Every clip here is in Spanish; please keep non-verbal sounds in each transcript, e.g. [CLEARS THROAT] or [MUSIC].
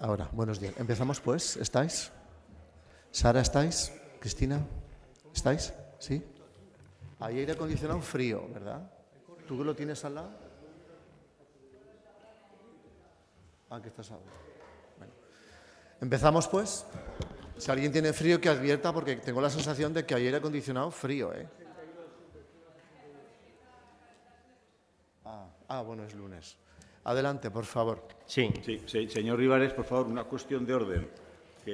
Ahora, buenos días. Empezamos pues. ¿Estáis? ¿Sara estáis? ¿Cristina? ¿Estáis? ¿Sí? Hay aire acondicionado frío, ¿verdad? ¿Tú lo tienes al lado? Ah, que estás Bueno. Empezamos pues. Si alguien tiene frío, que advierta, porque tengo la sensación de que hay aire acondicionado frío, ¿eh? ah, ah bueno, es lunes. Adelante, por favor. Sí. sí, señor Rivares, por favor, una cuestión de orden.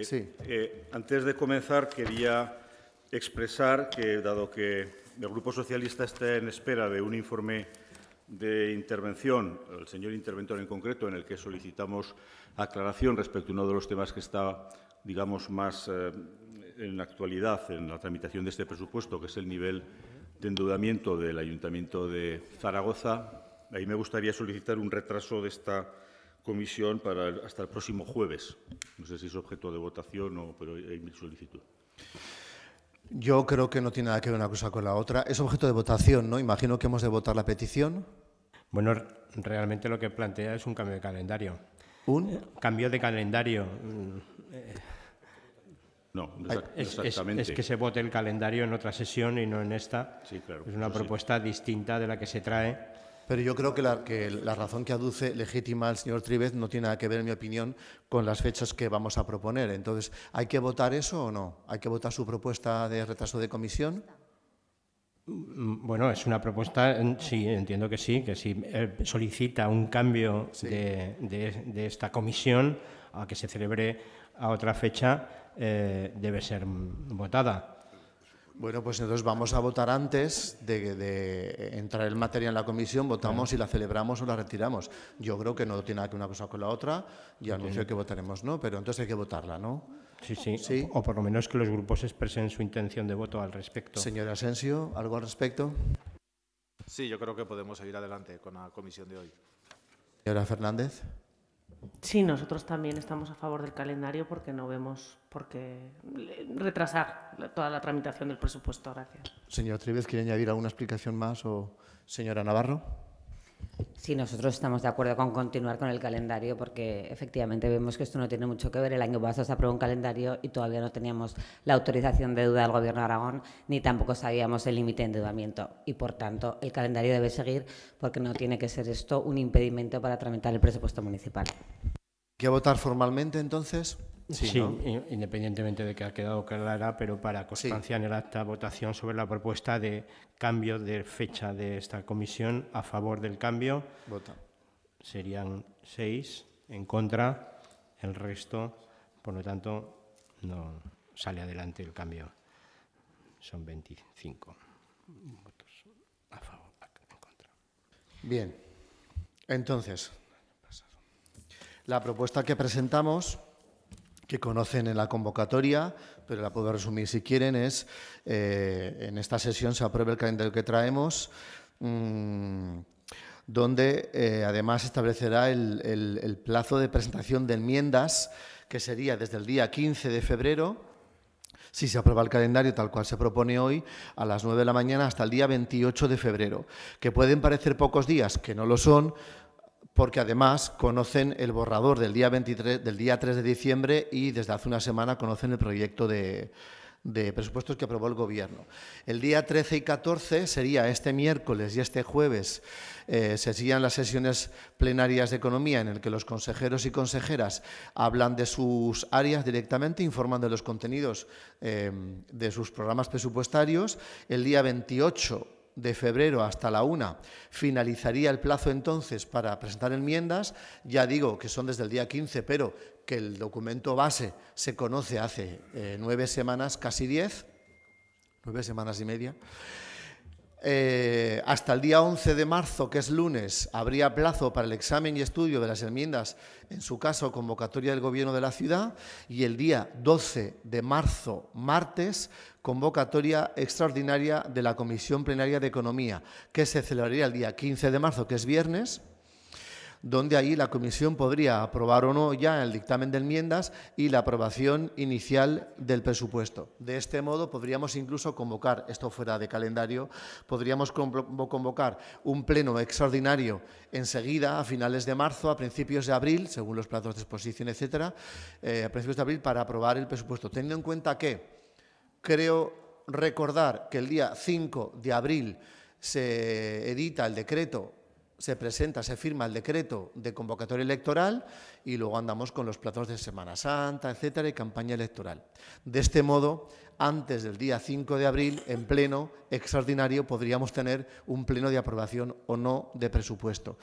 sí. Eh, antes de comenzar, quería expresar que, dado que el Grupo Socialista está en espera de un informe de intervención, el señor interventor en concreto, en el que solicitamos aclaración respecto a uno de los temas que está, digamos, más eh, en actualidad en la tramitación de este presupuesto, que es el nivel de endeudamiento del Ayuntamiento de Zaragoza, Ahí me gustaría solicitar un retraso de esta comisión para hasta el próximo jueves. No sé si es objeto de votación o pero hay mi solicitud. Yo creo que no tiene nada que ver una cosa con la otra. Es objeto de votación, ¿no? Imagino que hemos de votar la petición. Bueno, realmente lo que plantea es un cambio de calendario. ¿Un? cambio de calendario. Mm. no, exactamente. Es, que se vote el calendario en otra sesión y no en esta. Sí, claro. Es una propuesta distinta de la que se trae pero yo creo que la, razón que aduce legítima el señor Trivez no tiene nada que ver, en mi opinión, con las fechas que vamos a proponer. Entonces, ¿hay que votar eso o no? ¿Hay que votar su propuesta de retraso de comisión? Mm, bueno, es una propuesta, sí, entiendo que sí, que si eh, solicita un cambio de, esta comisión a que se celebre a otra fecha, eh, debe ser votada. Bueno, pues entonces vamos a votar antes de, entrar el material en la comisión, votamos si la celebramos o la retiramos. Yo creo que no tiene nada que una cosa con la otra y anuncio que votaremos no, pero entonces hay que votarla, ¿no? Sí, sí, sí. O, por lo menos que los grupos expresen su intención de voto al respecto. Señora Asensio, ¿algo al respecto? Sí, yo creo que podemos seguir adelante con la comisión de hoy. Señora Fernández. Sí, nosotros también estamos a favor del calendario porque no vemos por qué retrasar toda la tramitación del presupuesto. Gracias. Señor Trives, ¿quiere añadir alguna explicación más o señora Navarro? Sí, nosotros estamos de acuerdo con continuar con el calendario porque efectivamente vemos que esto no tiene mucho que ver. El año pasado se aprobó un calendario y todavía no teníamos la autorización de deuda del Gobierno de Aragón ni tampoco sabíamos el límite de endeudamiento. Y por tanto, el calendario debe seguir porque no tiene que ser esto un impedimento para tramitar el presupuesto municipal. ¿Qué votar formalmente entonces? Sí, independientemente de que ha quedado clara, pero para constancia en el acta votación sobre la propuesta de cambio de fecha de esta comisión a favor del cambio. Vota. Serían seis en contra, el resto, por lo tanto, no sale adelante el cambio. Son 25 votos a favor, en contra. Bien, entonces, la propuesta que presentamos que conocen en la convocatoria, pero la puedo resumir si quieren, es eh, en esta sesión se aprueba el calendario que traemos, mm, donde eh, además establecerá el, el plazo de presentación de enmiendas, que sería desde el día 15 de febrero si se aprueba el calendario tal cual se propone hoy, a las 9 de la mañana hasta el día 28 de febrero, que pueden parecer pocos días, que no lo son, porque además conocen el borrador del día, 23, 3 de diciembre y desde hace una semana conocen el proyecto de, presupuestos que aprobó el Gobierno. El día 13 y 14 sería este miércoles y este jueves eh, se siguen las sesiones plenarias de economía en el que los consejeros y consejeras hablan de sus áreas directamente, informan de los contenidos eh, de sus programas presupuestarios. El día 28 de febrero hasta la una finalizaría el plazo entonces para presentar enmiendas. Ya digo que son desde el día 15, pero que el documento base se conoce hace eh, nueve semanas, casi diez, nueve semanas y media. Eh, hasta el día 11 de marzo, que es lunes, habría plazo para el examen y estudio de las enmiendas, en su caso, convocatoria del Gobierno de la ciudad, y el día 12 de marzo, martes, convocatoria extraordinaria de la Comisión Plenaria de Economía, que se celebraría el día 15 de marzo, que es viernes, donde ahí la comisión podría aprobar o no ya el dictamen de enmiendas y la aprobación inicial del presupuesto. De este modo podríamos incluso convocar, esto fuera de calendario, podríamos convocar un pleno extraordinario enseguida, a finales de marzo, a principios de abril, según los plazos de exposición, etcétera, eh, a principios de abril para aprobar el presupuesto, teniendo en cuenta que creo recordar que el día 5 de abril se edita el decreto se presenta, se firma el decreto de convocatoria electoral y luego andamos con los plazos de Semana Santa, etcétera, y campaña electoral. De este modo, antes del día 5 de abril, en pleno extraordinario, podríamos tener un pleno de aprobación o no de presupuesto.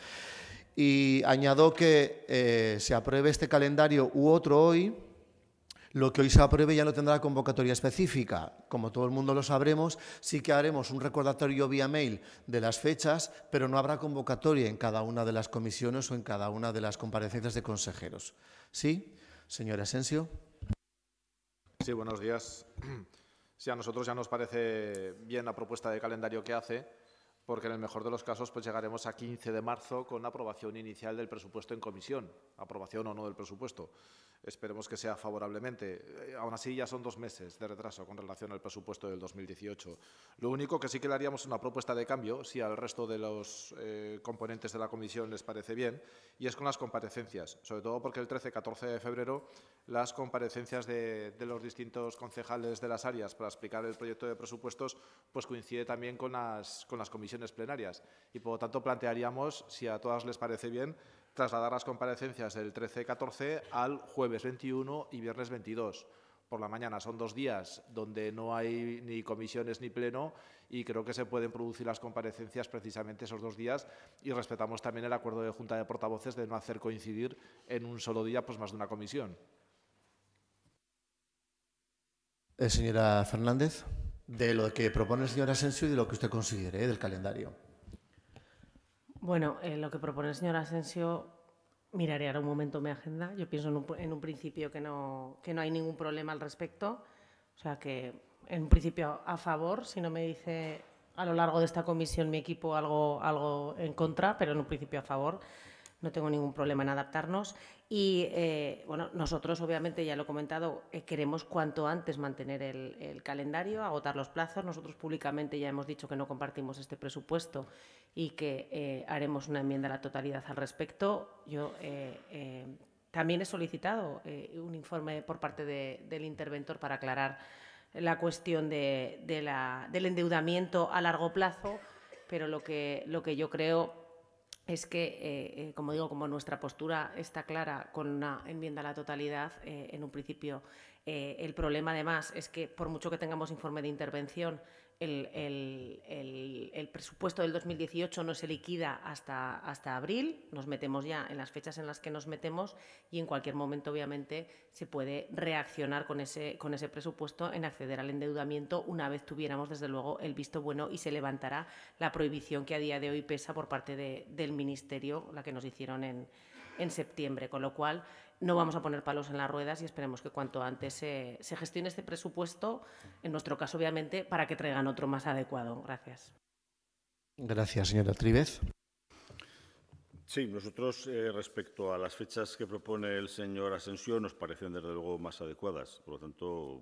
Y añado que eh, se apruebe este calendario u otro hoy, lo que hoy se apruebe ya no tendrá convocatoria específica. Como todo el mundo lo sabremos, sí que haremos un recordatorio vía mail de las fechas, pero no habrá convocatoria en cada una de las comisiones o en cada una de las comparecencias de consejeros. ¿Sí? Señor Asensio. Sí, buenos días. [CLEARS THROAT] Sí, a nosotros ya nos parece bien la propuesta de calendario que hace, porque en el mejor de los casos pues llegaremos a 15 de marzo con la aprobación inicial del presupuesto en comisión, aprobación o no del presupuesto esperemos que sea favorablemente. Eh, aún así, ya son dos meses de retraso con relación al presupuesto del 2018. Lo único que sí que le haríamos una propuesta de cambio, si al resto de los eh, componentes de la comisión les parece bien, y es con las comparecencias, sobre todo porque el 13-14 de febrero las comparecencias de, los distintos concejales de las áreas para explicar el proyecto de presupuestos pues coincide también con las, con las comisiones plenarias. Y, por lo tanto, plantearíamos, si a todas les parece bien, trasladar las comparecencias del 13-14 al jueves 21 y viernes 22 por la mañana. Son dos días donde no hay ni comisiones ni pleno y creo que se pueden producir las comparecencias precisamente esos dos días y respetamos también el acuerdo de Junta de Portavoces de no hacer coincidir en un solo día pues más de una comisión. Eh, señora Fernández, de lo que propone el señor Asensio y de lo que usted considere eh, del calendario. Bueno, eh, lo que propone el señor Asensio, miraré ahora un momento mi agenda. Yo pienso en un, principio que no, que no hay ningún problema al respecto. O sea que, en un principio, a favor, si no me dice a lo largo de esta comisión mi equipo algo, algo en contra, pero en un principio a favor no tengo ningún problema en adaptarnos. Y eh, bueno, nosotros obviamente, ya lo he comentado, eh, queremos cuanto antes mantener el, calendario, agotar los plazos. Nosotros públicamente ya hemos dicho que no compartimos este presupuesto y que eh, haremos una enmienda a la totalidad al respecto. Yo también he solicitado un informe por parte del interventor para aclarar la cuestión de, del endeudamiento a largo plazo, pero lo que, lo que yo creo es que, eh, eh, como digo, como nuestra postura está clara con una enmienda a la totalidad, eh, en un principio el problema además es que por mucho que tengamos informe de intervención, el, el, el, presupuesto del 2018 no se liquida hasta, hasta abril, nos metemos ya en las fechas en las que nos metemos y en cualquier momento, obviamente, se puede reaccionar con ese, con ese presupuesto en acceder al endeudamiento una vez tuviéramos, desde luego, el visto bueno y se levantará la prohibición que a día de hoy pesa por parte de, del Ministerio, la que nos hicieron en, en septiembre. Con lo cual, no vamos a poner palos en las ruedas y esperemos que cuanto antes se, gestione este presupuesto, en nuestro caso obviamente, para que traigan otro más adecuado. Gracias. Gracias, señora Trivez. Sí, nosotros eh, respecto a las fechas que propone el señor Asensio nos parecen desde luego más adecuadas, por lo tanto,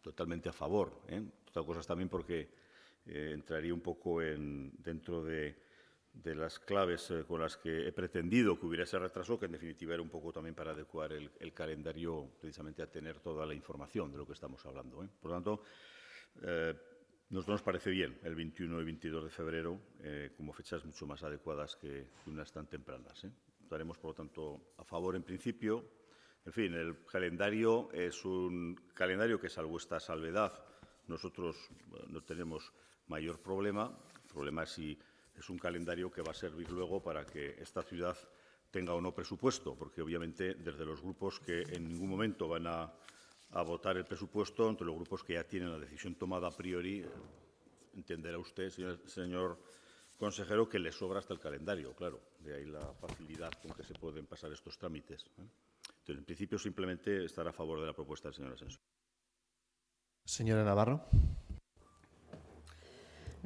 totalmente a favor. ¿eh? Otra cosa también porque eh, entraría un poco en, dentro de de las claves eh, con las que he pretendido que hubiera ese retraso, que en definitiva era un poco también para adecuar el, calendario precisamente a tener toda la información de lo que estamos hablando. ¿eh? Por lo tanto, eh, nos parece bien el 21 y 22 de febrero como fechas mucho más adecuadas que unas tan tempranas. Votaremos, por lo tanto, a favor en principio. En fin, el calendario es un calendario que, salvo esta salvedad, nosotros no tenemos mayor problema. El problema es un calendario que va a servir luego para que esta ciudad tenga o no presupuesto, porque obviamente desde los grupos que en ningún momento van a, votar el presupuesto, entre los grupos que ya tienen la decisión tomada a priori, entenderá usted, señor, consejero, que le sobra hasta el calendario, claro, de ahí la facilidad con que se pueden pasar estos trámites. ¿eh? Entonces, en principio, simplemente estar a favor de la propuesta del señor Asensio. Señora Navarro.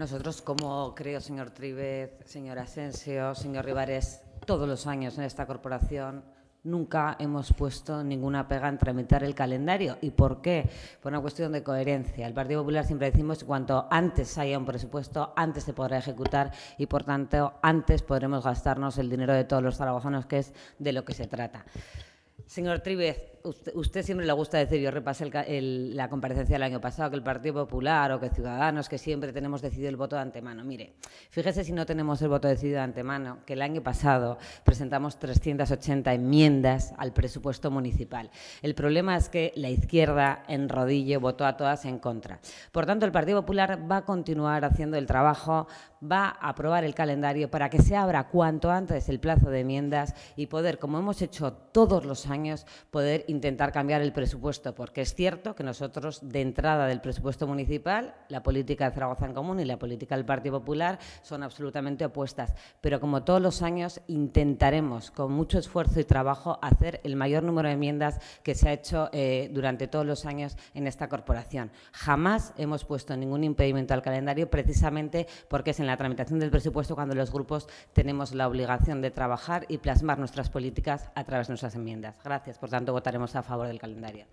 Nosotros, como creo, señor Trivez, señor Asensio, señor Rivares, todos los años en esta corporación nunca hemos puesto ninguna pega en tramitar el calendario. ¿Y por qué? Por una cuestión de coherencia. El Partido Popular siempre decimos que cuanto antes haya un presupuesto, antes se podrá ejecutar y, por tanto, antes podremos gastarnos el dinero de todos los zaragozanos, que es de lo que se trata. Señor Trivez usted, siempre le gusta decir, yo repasé la comparecencia del año pasado, que el Partido Popular o que Ciudadanos, que siempre tenemos decidido el voto de antemano. Mire, fíjese si no tenemos el voto decidido de antemano, que el año pasado presentamos 380 enmiendas al presupuesto municipal. El problema es que la izquierda en rodillo votó a todas en contra. Por tanto, el Partido Popular va a continuar haciendo el trabajo, va a aprobar el calendario para que se abra cuanto antes el plazo de enmiendas y poder, como hemos hecho todos los años, poder intentar cambiar el presupuesto, porque es cierto que nosotros, de entrada del presupuesto municipal, la política de Zaragoza en Común y la política del Partido Popular son absolutamente opuestas. Pero como todos los años, intentaremos, con mucho esfuerzo y trabajo, hacer el mayor número de enmiendas que se ha hecho eh, durante todos los años en esta corporación. Jamás hemos puesto ningún impedimento al calendario, precisamente porque es en la tramitación del presupuesto cuando los grupos tenemos la obligación de trabajar y plasmar nuestras políticas a través de nuestras enmiendas. Gracias. Por tanto, votaremos a favor del calendario.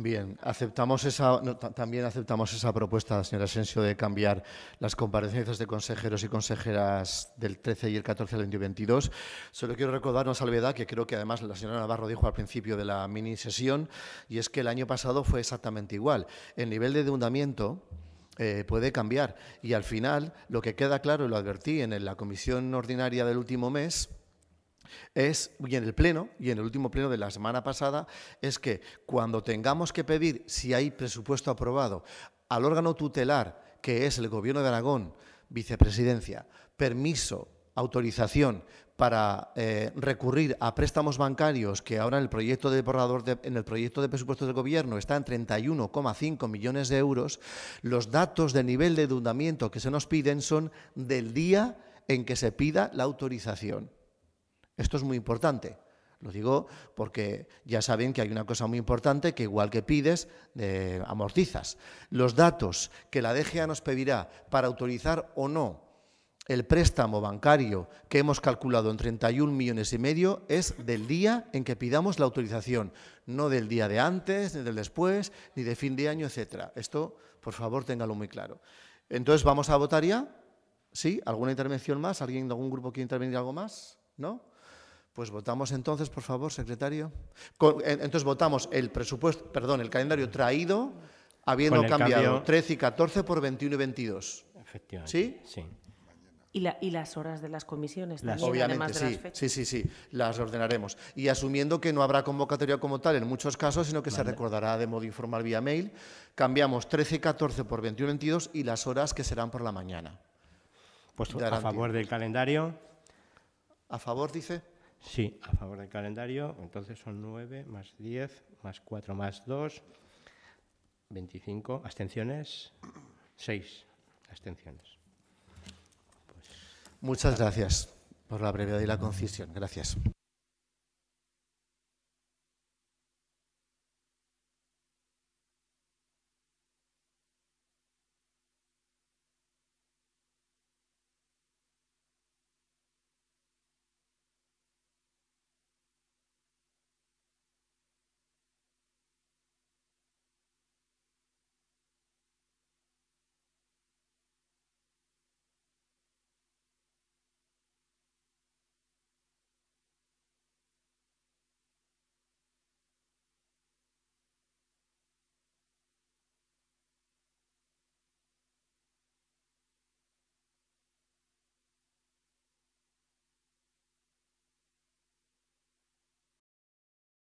Bien, aceptamos esa, también aceptamos esa propuesta, señora Asensio, de cambiar las comparecencias de consejeros y consejeras del 13 y el 14 al 2022. Solo quiero recordar una salvedad que creo que además la señora Navarro dijo al principio de la mini sesión, y es que el año pasado fue exactamente igual. El nivel de deudamiento eh, puede cambiar y al final lo que queda claro, y lo advertí en la comisión ordinaria del último mes, es, y en el pleno, y en el último pleno de la semana pasada, es que cuando tengamos que pedir si hay presupuesto aprobado al órgano tutelar, que es el Gobierno de Aragón, vicepresidencia, permiso, autorización para eh, recurrir a préstamos bancarios que ahora en el proyecto de en el proyecto de presupuesto del gobierno está en 31,5 millones de euros, los datos de nivel de endeudamiento que se nos piden son del día en que se pida la autorización. Esto es muy importante. Lo digo porque ya saben que hay una cosa muy importante que igual que pides, eh, amortizas. Los datos que la DGA nos pedirá para autorizar o no el préstamo bancario que hemos calculado en 31 millones y medio es del día en que pidamos la autorización, no del día de antes, ni del después, ni de fin de año, etcétera. Esto, por favor, téngalo muy claro. Entonces, ¿vamos a votar ya? ¿Sí? ¿Alguna intervención más? ¿Alguien de algún grupo quiere intervenir algo más? ¿No? Pues votamos entonces, por favor, secretario. entonces votamos el presupuesto, perdón, el calendario traído, habiendo cambiado 13 y 14 por 21 y 22. Efectivamente. ¿Sí? Sí. Y, las horas de las comisiones también, Obviamente, de sí, las sí, sí, sí, las ordenaremos. Y asumiendo que no habrá convocatoria como tal en muchos casos, sino que se recordará de modo informal vía mail, cambiamos 13 y 14 por 21 y 22 y las horas que serán por la mañana. Pues a favor del calendario. ¿A favor, dice? Sí, a favor del calendario. Entonces son 9 más 10 más 4 más 2, 25. ¿Abstenciones? 6 abstenciones. Pues, Muchas gracias por la brevedad y la concisión. Gracias.